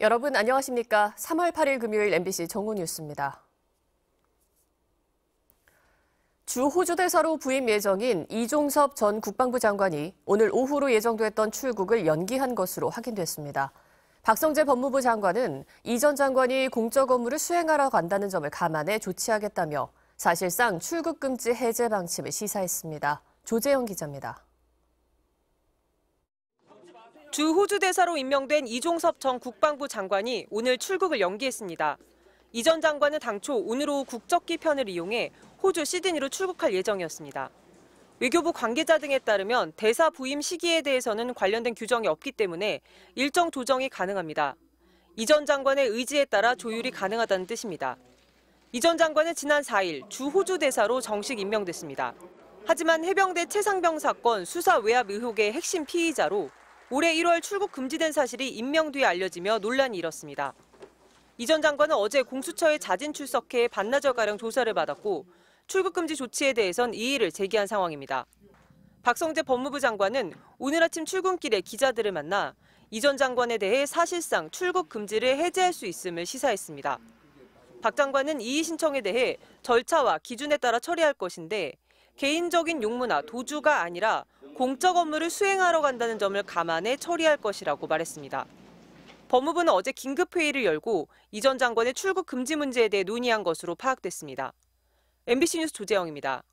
여러분 안녕하십니까? 3월 8일 금요일 MBC 정오 뉴스입니다. 주 호주 대사로 부임 예정인 이종섭 전 국방부 장관이 오늘 오후로 예정됐던 출국을 연기한 것으로 확인됐습니다. 박성재 법무부 장관은 이 전 장관이 공적 업무를 수행하러 간다는 점을 감안해 조치하겠다며 사실상 출국 금지 해제 방침을 시사했습니다. 조재영 기자입니다. 주 호주 대사로 임명된 이종섭 전 국방부 장관이 오늘 출국을 연기했습니다. 이 전 장관은 당초 오늘 오후 국적기 편을 이용해 호주 시드니로 출국할 예정이었습니다. 외교부 관계자 등에 따르면 대사 부임 시기에 대해서는 관련된 규정이 없기 때문에 일정 조정이 가능합니다. 이 전 장관의 의지에 따라 조율이 가능하다는 뜻입니다. 이 전 장관은 지난 4일 주 호주 대사로 정식 임명됐습니다. 하지만 해병대 최상병 사건 수사 외압 의혹의 핵심 피의자로 올해 1월 출국 금지된 사실이 임명 뒤에 알려지며 논란이 일었습니다. 이 전 장관은 어제 공수처에 자진 출석해 반나절가량 조사를 받았고 출국 금지 조치에 대해선 이의를 제기한 상황입니다. 박성재 법무부 장관은 오늘 아침 출근길에 기자들을 만나 이 전 장관에 대해 사실상 출국 금지를 해제할 수 있음을 시사했습니다. 박 장관은 이의 신청에 대해 절차와 기준에 따라 처리할 것인데 개인적인 용무나 도주가 아니라 공적 업무를 수행하러 간다는 점을 감안해 처리할 것이라고 말했습니다. 법무부는 어제 긴급회의를 열고 이전 장관의 출국 금지 문제에 대해 논의한 것으로 파악됐습니다. MBC 뉴스 조재영입니다.